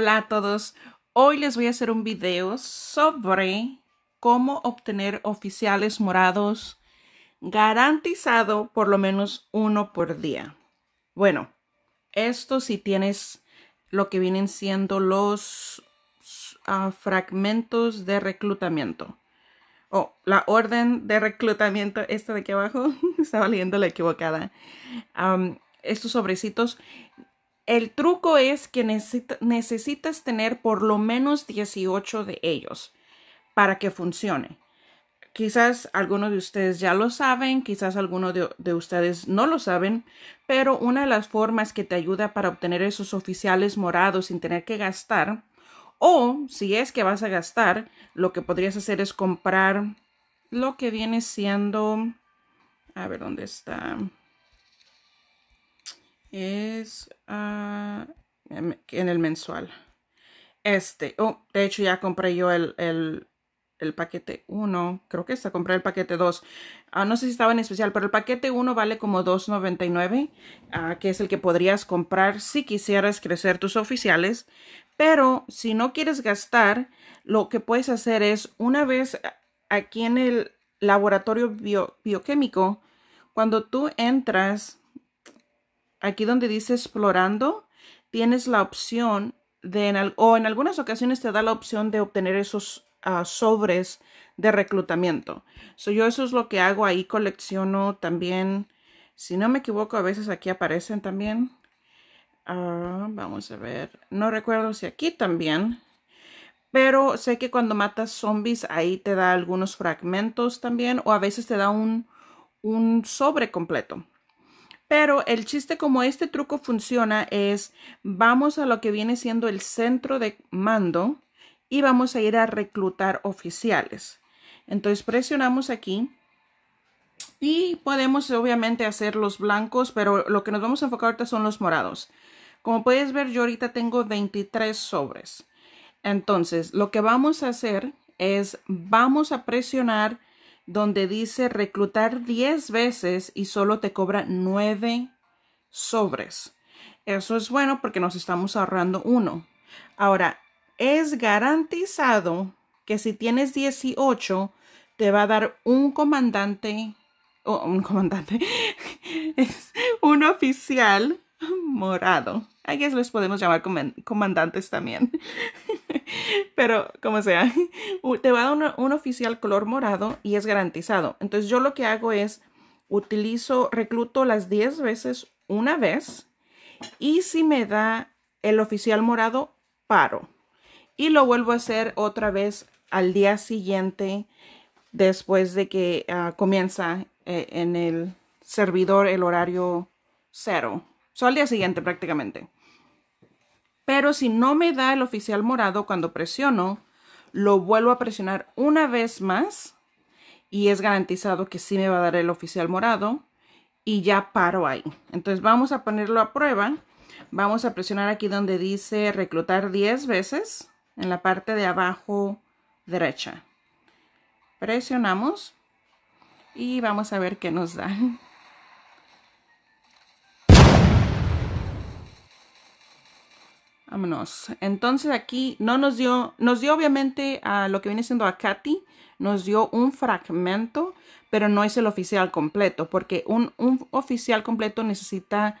Hola a todos. Hoy les voy a hacer un video sobre cómo obtener oficiales morados garantizado por lo menos uno por día. Bueno, esto si tienes lo que vienen siendo los ah, fragmentos de reclutamiento. O oh, la orden de reclutamiento, esta de aquí abajo, estaba leyendo la equivocada. estos sobrecitos el truco es que necesitas tener por lo menos 18 de ellos para que funcione. Quizás algunos de ustedes ya lo saben, quizás algunos de, ustedes no lo saben, pero una de las formas que te ayuda para obtener esos oficiales morados sin tener que gastar, o si es que vas a gastar, lo que podrías hacer es comprar lo que viene siendo, a ver dónde está, es ah, en el mensual. Este, oh, de hecho ya compré yo el, paquete 1, creo que está, compré el paquete 2. Ah, no sé si estaba en especial, pero el paquete 1 vale como $2.99, ah, que es el que podrías comprar si quisieras crecer tus oficiales. Pero si no quieres gastar, lo que puedes hacer es una vez aquí en el laboratorio bioquímico, cuando tú entras aquí donde dice explorando, tienes la opción de, en, o en algunas ocasiones te da la opción de obtener esos ah, sobres de reclutamiento. So, yo eso es lo que hago ahí, colecciono también, si no me equivoco, a veces aquí aparecen también. Ah, vamos a ver, no recuerdo si aquí también, pero sé que cuando matas zombies ahí te da algunos fragmentos también o a veces te da un sobre completo. Pero el chiste como este truco funciona es vamos a lo que viene siendo el centro de mando y vamos a ir a reclutar oficiales. Entonces presionamos aquí y podemos obviamente hacer los blancos, pero lo que nos vamos a enfocar ahorita son los morados. Como puedes ver, yo ahorita tengo 23 sobres. Entonces, lo que vamos a hacer es vamos a presionar donde dice reclutar 10 veces y solo te cobra 9 sobres. Eso es bueno porque nos estamos ahorrando uno. Ahora, es garantizado que si tienes 18, te va a dar un comandante, o un comandante, un oficial morado. A les podemos llamar comandantes también. Pero como sea, te va a dar un, oficial color morado y es garantizado. Entonces yo lo que hago es utilizo, recluto las 10 veces una vez y si me da el oficial morado, paro. Y lo vuelvo a hacer otra vez al día siguiente después de que ah, comienza eh, en el servidor el horario cero. O al día siguiente prácticamente pero si no me da el oficial morado cuando presiono, lo vuelvo a presionar una vez más y es garantizado que sí me va a dar el oficial morado y ya paro ahí. Entonces vamos a ponerlo a prueba. Vamos a presionar aquí donde dice reclutar 10 veces en la parte de abajo derecha. Presionamos y vamos a ver qué nos da. Vámonos. Entonces aquí no nos dio, nos dio obviamente a lo que viene siendo a Katy, nos dio un fragmento, pero no es el oficial completo, porque un, oficial completo necesita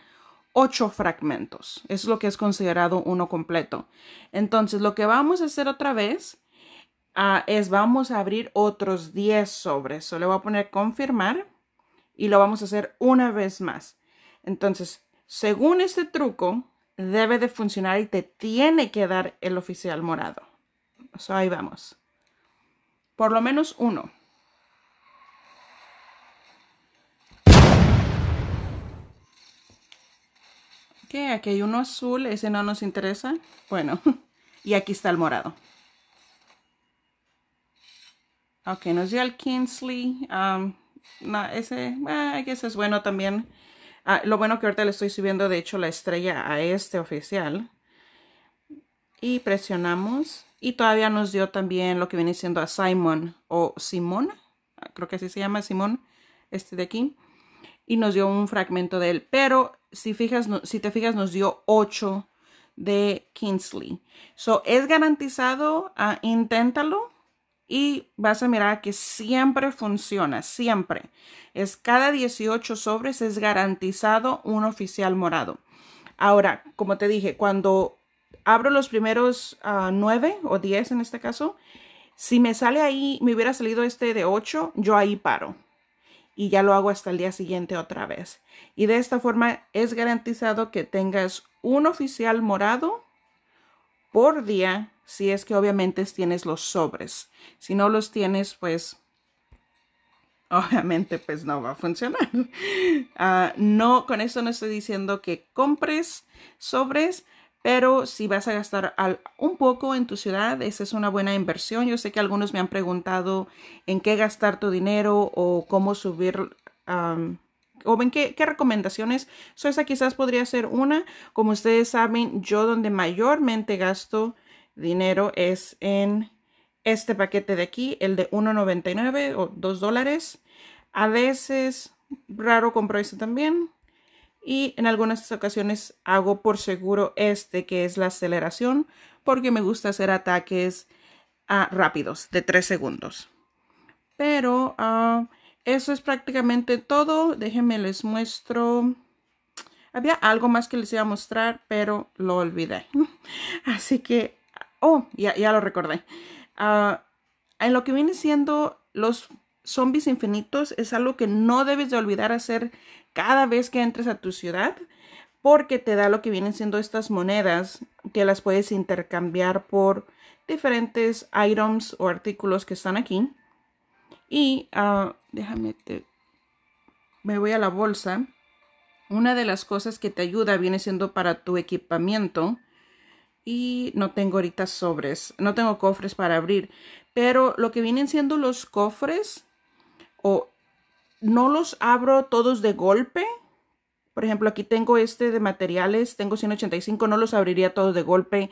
ocho fragmentos. es lo que es considerado uno completo. Entonces lo que vamos a hacer otra vez ah, es vamos a abrir otros 10 sobres. Solo le voy a poner confirmar y lo vamos a hacer una vez más. Entonces, según este truco, debe de funcionar y te tiene que dar el oficial morado. ahí vamos. Por lo menos uno. Ok, aquí hay uno azul, ese no nos interesa. Bueno, y aquí está el morado. Ok, nos dio el Kingsley. Um, ese, eh, ese es bueno también. Ah, lo bueno que ahorita le estoy subiendo, de hecho, la estrella a este oficial. Y presionamos. Y todavía nos dio también lo que viene siendo a Simon o Simón. Creo que así se llama Simón, este de aquí. Y nos dio un fragmento de él. Pero si, fijas, si te fijas, nos dio 8 de Kingsley. So, es garantizado. Ah, inténtalo y vas a mirar que siempre funciona, siempre. Es cada 18 sobres es garantizado un oficial morado. Ahora, como te dije, cuando abro los primeros ah, nueve 9 o 10 en este caso, si me sale ahí, me hubiera salido este de 8, yo ahí paro. Y ya lo hago hasta el día siguiente otra vez. Y de esta forma es garantizado que tengas un oficial morado por día si es que obviamente tienes los sobres. Si no los tienes, pues obviamente pues no va a funcionar. Ah, no, con eso no estoy diciendo que compres sobres, pero si vas a gastar un poco en tu ciudad, esa es una buena inversión. Yo sé que algunos me han preguntado en qué gastar tu dinero o cómo subir. o en qué, recomendaciones. So, esa quizás podría ser una. Como ustedes saben, yo donde mayormente gasto dinero es en este paquete de aquí, el de 1.99 o 2 dólares. A veces, raro compro este también. Y en algunas ocasiones hago por seguro este que es la aceleración porque me gusta hacer ataques ah, rápidos de 3 segundos. Pero ah, eso es prácticamente todo. Déjenme les muestro. Había algo más que les iba a mostrar, pero lo olvidé. Así que Oh, ya, lo recordé. Ah, en lo que viene siendo los zombies infinitos es algo que no debes de olvidar hacer cada vez que entres a tu ciudad porque te da lo que vienen siendo estas monedas que las puedes intercambiar por diferentes items o artículos que están aquí. Y ah, déjame, te, me voy a la bolsa. Una de las cosas que te ayuda viene siendo para tu equipamiento y no tengo ahorita sobres, no tengo cofres para abrir, pero lo que vienen siendo los cofres o no los abro todos de golpe. Por ejemplo, aquí tengo este de materiales, tengo 185, no los abriría todos de golpe.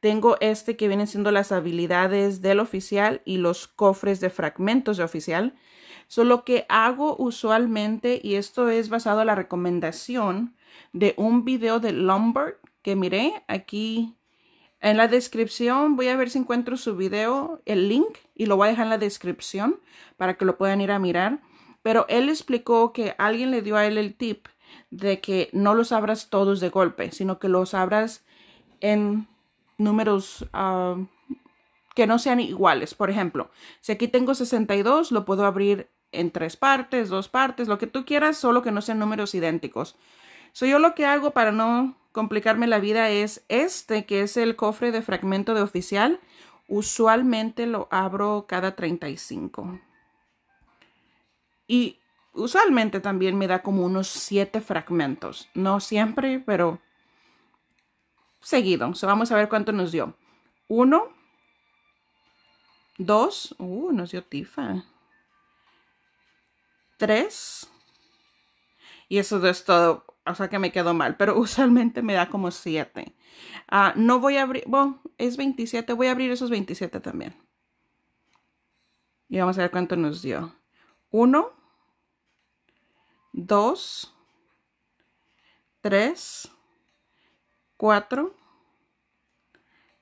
Tengo este que vienen siendo las habilidades del oficial y los cofres de fragmentos de oficial. solo que hago usualmente, y esto es basado a la recomendación de un video de Lombard que miré. Aquí en la descripción voy a ver si encuentro su video, el link, y lo voy a dejar en la descripción para que lo puedan ir a mirar. Pero él explicó que alguien le dio a él el tip de que no los abras todos de golpe, sino que los abras en números ah, que no sean iguales. Por ejemplo, si aquí tengo 62, lo puedo abrir en tres partes, dos partes, lo que tú quieras, solo que no sean números idénticos. Soy yo lo que hago para no complicarme la vida es este, que es el cofre de fragmento de oficial. Usualmente lo abro cada 35. Y usualmente también me da como unos 7 fragmentos. No siempre, pero seguido. vamos a ver cuánto nos dio. 1, 2, uh, nos dio tifa. 3. Y eso es todo o sea que me quedó mal, pero usualmente me da como 7. Ah, no voy a abrir, bueno, es 27, voy a abrir esos 27 también. Y vamos a ver cuánto nos dio. 1, 2, 3, 4,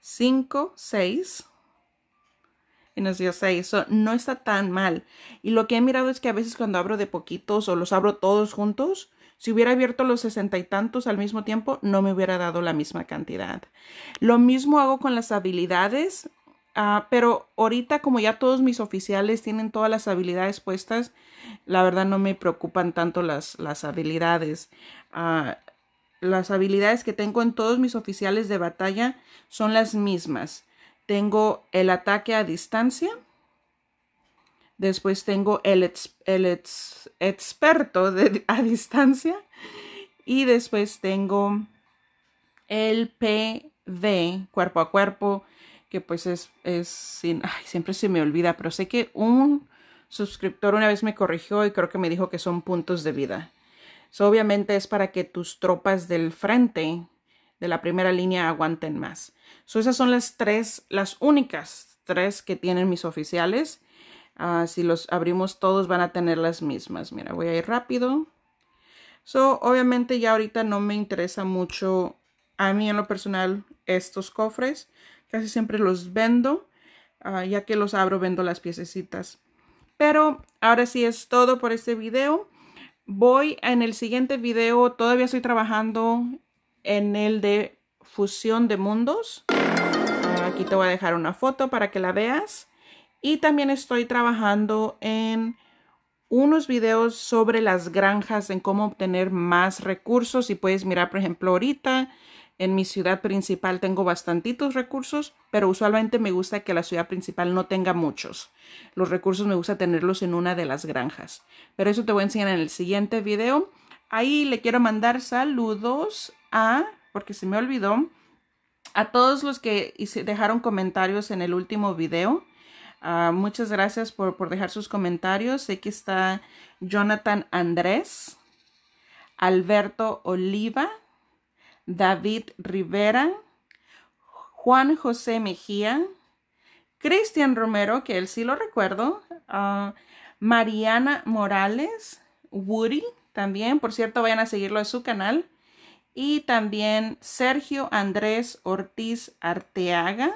5, 6 y nos dio 6. eso no está tan mal. Y lo que he mirado es que a veces cuando abro de poquitos o los abro todos juntos, si hubiera abierto los sesenta y tantos al mismo tiempo, no me hubiera dado la misma cantidad. Lo mismo hago con las habilidades, ah, pero ahorita como ya todos mis oficiales tienen todas las habilidades puestas, la verdad no me preocupan tanto las, las habilidades. Ah, las habilidades que tengo en todos mis oficiales de batalla son las mismas. Tengo el ataque a distancia, Después tengo el, el experto a distancia. Y después tengo el PV, cuerpo a cuerpo, que pues es, es sin, ay, siempre se me olvida, pero sé que un suscriptor una vez me corrigió y creo que me dijo que son puntos de vida. obviamente es para que tus tropas del frente de la primera línea aguanten más. esas son las tres, las únicas tres que tienen mis oficiales. Ah, si los abrimos todos van a tener las mismas. Mira, voy a ir rápido. So, obviamente ya ahorita no me interesa mucho a mí en lo personal estos cofres. Casi siempre los vendo. Ah, ya que los abro, vendo las piececitas. Pero ahora sí es todo por este video. Voy en el siguiente video. Todavía estoy trabajando en el de fusión de mundos. Ah, aquí te voy a dejar una foto para que la veas. Y también estoy trabajando en unos videos sobre las granjas, en cómo obtener más recursos. Y puedes mirar, por ejemplo, ahorita en mi ciudad principal tengo bastantitos recursos, pero usualmente me gusta que la ciudad principal no tenga muchos. Los recursos me gusta tenerlos en una de las granjas. Pero eso te voy a enseñar en el siguiente video. Ahí le quiero mandar saludos a, porque se me olvidó, a todos los que dejaron comentarios en el último video. Ah, muchas gracias por, dejar sus comentarios. aquí está Jonathan Andrés, Alberto Oliva, David Rivera, Juan José Mejía, Cristian Romero, que él sí lo recuerdo, ah, Mariana Morales, Woody también, por cierto, vayan a seguirlo en su canal, y también Sergio Andrés Ortiz Arteaga.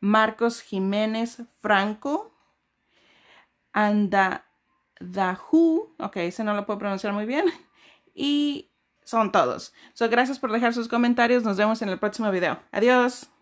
Marcos Jiménez Franco, anda Andadahu, ok, ese no lo puedo pronunciar muy bien, y son todos. So, gracias por dejar sus comentarios, nos vemos en el próximo video. Adiós.